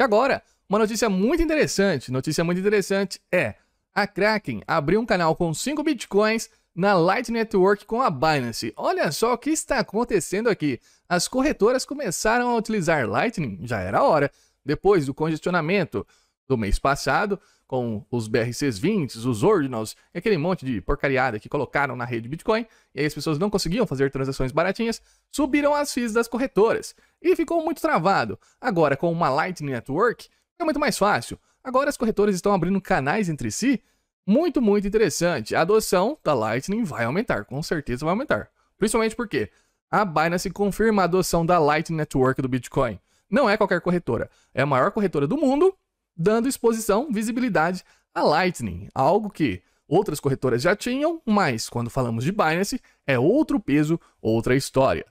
E agora, uma notícia muito interessante. Notícia muito interessante é a Kraken abriu um canal com 5 bitcoins na Light Network com a Binance. Olha só o que está acontecendo aqui. As corretoras começaram a utilizar Lightning, já era hora, depois do congestionamento do mês passado, com os BRCs 20, os Ordinals e aquele monte de porcariada que colocaram na rede Bitcoin, e aí as pessoas não conseguiam fazer transações baratinhas, subiram as fees das corretoras e ficou muito travado. Agora, com uma Lightning Network, é muito mais fácil. Agora as corretoras estão abrindo canais entre si. Muito, muito interessante. A adoção da Lightning vai aumentar, com certeza vai aumentar. Principalmente porque a Binance confirma a adoção da Lightning Network do Bitcoin. Não é qualquer corretora, é a maior corretora do mundo dando exposição, visibilidade a Lightning, algo que outras corretoras já tinham, mas quando falamos de Binance, é outro peso, outra história.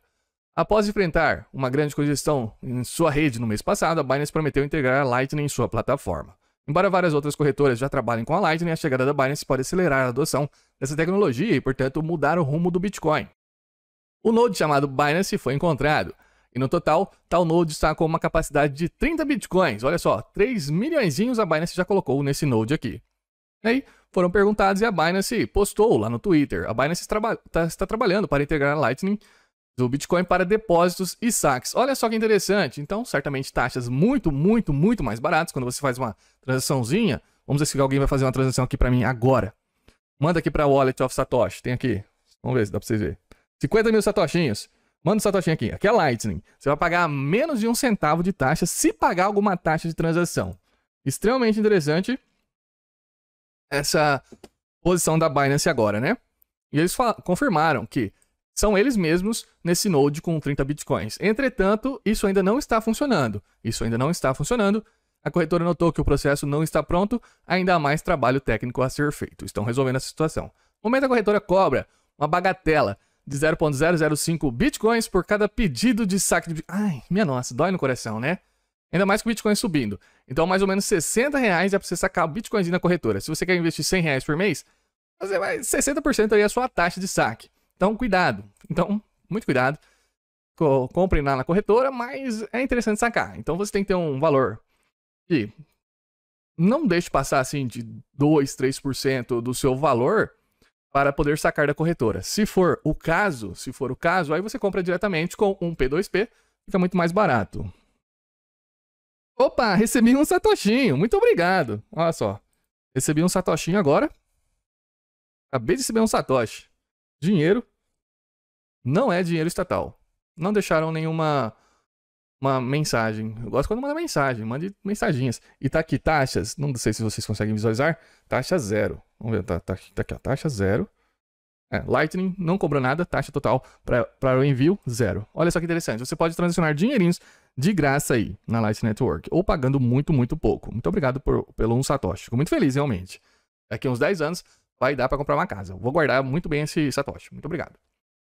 Após enfrentar uma grande congestão em sua rede no mês passado, a Binance prometeu integrar a Lightning em sua plataforma. Embora várias outras corretoras já trabalhem com a Lightning, a chegada da Binance pode acelerar a adoção dessa tecnologia e, portanto, mudar o rumo do Bitcoin. O node chamado Binance foi encontrado, e no total, tal node está com uma capacidade de 30 bitcoins. Olha só, 3 milhões a Binance já colocou nesse node aqui. E aí, foram perguntados e a Binance postou lá no Twitter. A Binance tá, está trabalhando para integrar a Lightning do Bitcoin para depósitos e saques. Olha só que interessante. Então, certamente taxas muito, muito, muito mais baratas quando você faz uma transaçãozinha. Vamos ver se alguém vai fazer uma transação aqui para mim agora. Manda aqui para Wallet of Satoshi. Tem aqui. Vamos ver se dá para vocês verem. 50 mil satoshinhos. Manda essa satoshinho aqui. Aqui é Lightning. Você vai pagar menos de um centavo de taxa se pagar alguma taxa de transação. Extremamente interessante essa posição da Binance agora, né? E eles confirmaram que são eles mesmos nesse node com 30 bitcoins. Entretanto, isso ainda não está funcionando. Isso ainda não está funcionando. A corretora notou que o processo não está pronto, ainda há mais trabalho técnico a ser feito. Estão resolvendo essa situação. No momento, a corretora cobra uma bagatela de 0.005 bitcoins por cada pedido de saque de. Ai, minha nossa, dói no coração, né? Ainda mais com o Bitcoin subindo. Então, mais ou menos 60 reais é para você sacar o Bitcoinzinho na corretora. Se você quer investir 100 reais por mês, você vai 60% aí é a sua taxa de saque. Então, cuidado. Então, muito cuidado. Co lá na corretora, mas é interessante sacar. Então, você tem que ter um valor que não deixe passar assim de 2, 3% do seu valor para poder sacar da corretora. Se for o caso, se for o caso, aí você compra diretamente com um P2P, fica muito mais barato. Opa, recebi um satoshinho, muito obrigado. Olha só, recebi um satoshinho agora. Acabei de receber um satoshi. Dinheiro não é dinheiro estatal. Não deixaram nenhuma uma mensagem. Eu gosto quando manda mensagem, mande mensaginhas. E tá aqui taxas, não sei se vocês conseguem visualizar, taxa zero. Vamos ver, tá, tá, tá aqui a taxa, zero. É, Lightning não cobrou nada, taxa total para o envio, zero. Olha só que interessante, você pode transicionar dinheirinhos de graça aí na Lightning Network, ou pagando muito, muito pouco. Muito obrigado por, pelo um satoshi, fico muito feliz realmente. Daqui uns 10 anos vai dar para comprar uma casa. Vou guardar muito bem esse satoshi, muito obrigado.